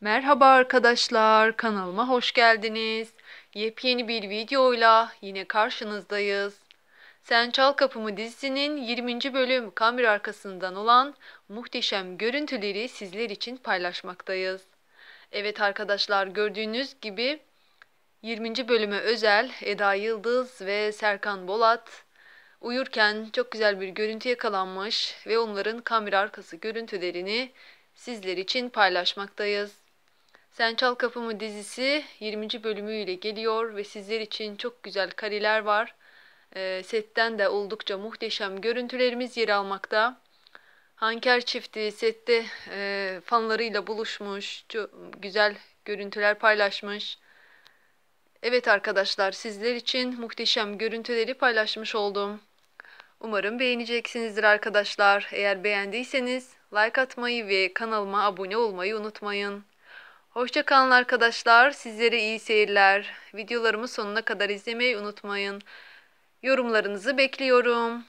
Merhaba arkadaşlar, kanalıma hoş geldiniz. Yepyeni bir videoyla yine karşınızdayız. Sen Çal Kapımı dizisinin 20. bölüm kamera arkasından olan muhteşem görüntüleri sizler için paylaşmaktayız. Evet arkadaşlar gördüğünüz gibi 20. bölüme özel Eda Yıldız ve Serkan Bolat uyurken çok güzel bir görüntü yakalanmış ve onların kamera arkası görüntülerini sizler için paylaşmaktayız. Sen Çal Kapımı dizisi 20. bölümüyle geliyor ve sizler için çok güzel kareler var. E, setten de oldukça muhteşem görüntülerimiz yer almakta. Hanker çifti sette e, fanlarıyla buluşmuş, çok güzel görüntüler paylaşmış. Evet arkadaşlar sizler için muhteşem görüntüleri paylaşmış oldum. Umarım beğeneceksinizdir arkadaşlar. Eğer beğendiyseniz like atmayı ve kanalıma abone olmayı unutmayın. Hoşçakalın arkadaşlar. Sizlere iyi seyirler. Videolarımı sonuna kadar izlemeyi unutmayın. Yorumlarınızı bekliyorum.